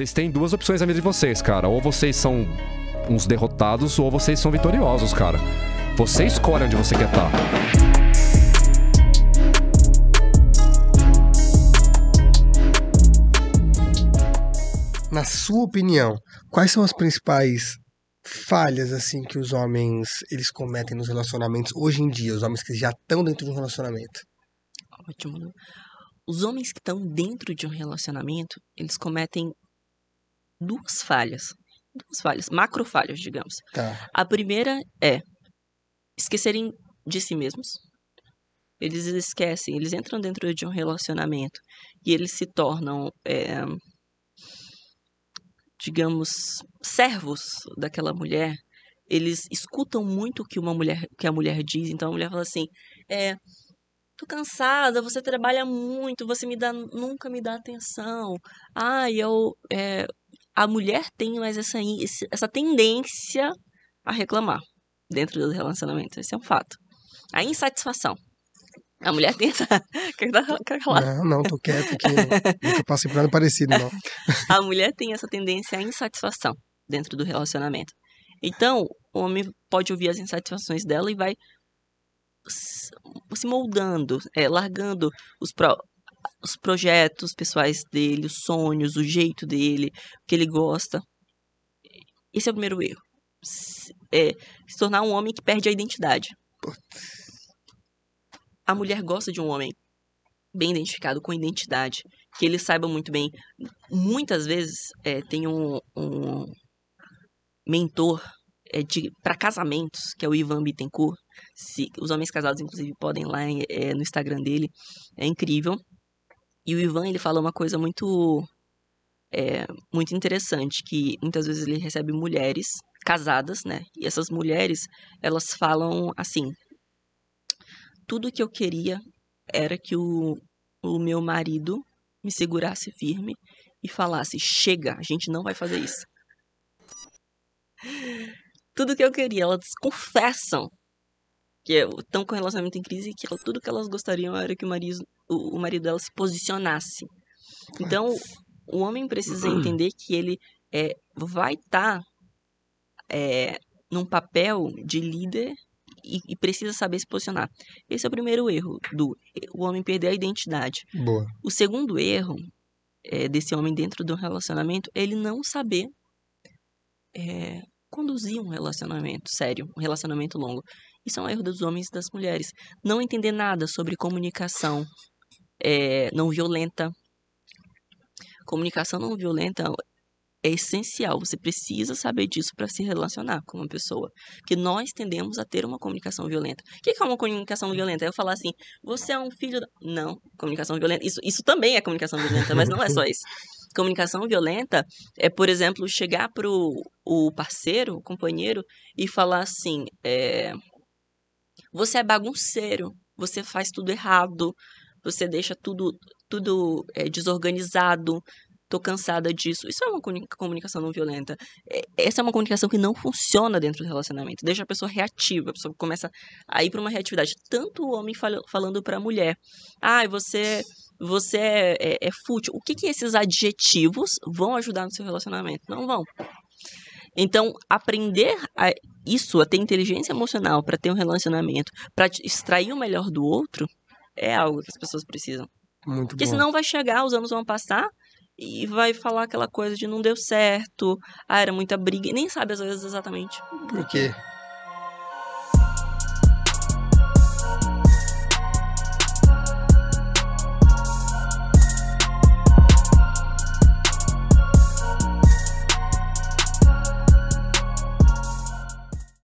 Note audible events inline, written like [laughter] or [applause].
vocês têm duas opções na vida de vocês, cara. Ou vocês são uns derrotados, ou vocês são vitoriosos, cara. Você escolhe onde você quer estar. Tá. Na sua opinião, quais são as principais falhas assim que os homens eles cometem nos relacionamentos hoje em dia, os homens que já estão dentro de um relacionamento? Ótimo. Né? Os homens que estão dentro de um relacionamento, eles cometem duas falhas. Duas falhas, macro falhas, digamos. Tá. A primeira é esquecerem de si mesmos. Eles esquecem, eles entram dentro de um relacionamento e eles se tornam, é, digamos, servos daquela mulher. Eles escutam muito o que uma mulher, que a mulher diz. Então a mulher fala assim: é, tô cansada, você trabalha muito, você me dá, nunca me dá atenção. Ai, eu, é, a mulher tem mais essa, essa tendência a reclamar dentro do relacionamento. Esse é um fato. A insatisfação. A mulher tem essa. [laughs] não, não, tô quieto aqui. [laughs] Nunca passei por nada parecido, não. a mulher tem essa tendência à insatisfação dentro do relacionamento. Então, o homem pode ouvir as insatisfações dela e vai se moldando, é, largando os, pró os projetos pessoais dele, os sonhos, o jeito dele, o que ele gosta. Esse é o primeiro erro. Se, é, se tornar um homem que perde a identidade. A mulher gosta de um homem bem identificado, com identidade, que ele saiba muito bem. Muitas vezes é, tem um, um mentor é, para casamentos, que é o Ivan Bittencourt. Se, os homens casados, inclusive, podem ir lá é, no Instagram dele. É incrível. E o Ivan, ele fala uma coisa muito é, muito interessante, que muitas vezes ele recebe mulheres casadas, né? E essas mulheres, elas falam assim: Tudo que eu queria era que o, o meu marido me segurasse firme e falasse: Chega, a gente não vai fazer isso. [laughs] Tudo que eu queria, elas confessam que estão é com o relacionamento em crise, que tudo que elas gostariam era que o marido, o, o marido dela se posicionasse. Então, o homem precisa [clears throat] entender que ele é, vai estar tá, é, num papel de líder e, e, precisa saber se posicionar. Esse é o primeiro erro do o homem perder a identidade. Boa. O segundo erro é, desse homem dentro do relacionamento é ele não saber é, conduzir um relacionamento sério, um relacionamento longo. Isso é um erro dos homens e das mulheres. Não entender nada sobre comunicação é, não violenta. Comunicação não violenta é essencial. Você precisa saber disso para se relacionar com uma pessoa. Porque nós tendemos a ter uma comunicação violenta. O que é uma comunicação violenta? É eu falar assim, você é um filho. Da... Não, comunicação violenta. Isso, isso também é comunicação violenta, mas não é só isso. Comunicação violenta é, por exemplo, chegar pro o parceiro, o companheiro, e falar assim: é, você é bagunceiro, você faz tudo errado, você deixa tudo, tudo é, desorganizado, tô cansada disso. Isso é uma comunicação não violenta. É, essa é uma comunicação que não funciona dentro do relacionamento. Deixa a pessoa reativa, a pessoa começa a ir para uma reatividade. Tanto o homem fal falando para a mulher: "Ai, ah, você você é, é, é fútil. O que, que esses adjetivos vão ajudar no seu relacionamento? Não vão. Então, aprender a isso, a ter inteligência emocional para ter um relacionamento, para extrair o melhor do outro, é algo que as pessoas precisam. Muito Porque bom. senão vai chegar, os anos vão passar e vai falar aquela coisa de não deu certo, ah, era muita briga, e nem sabe às vezes exatamente por quê.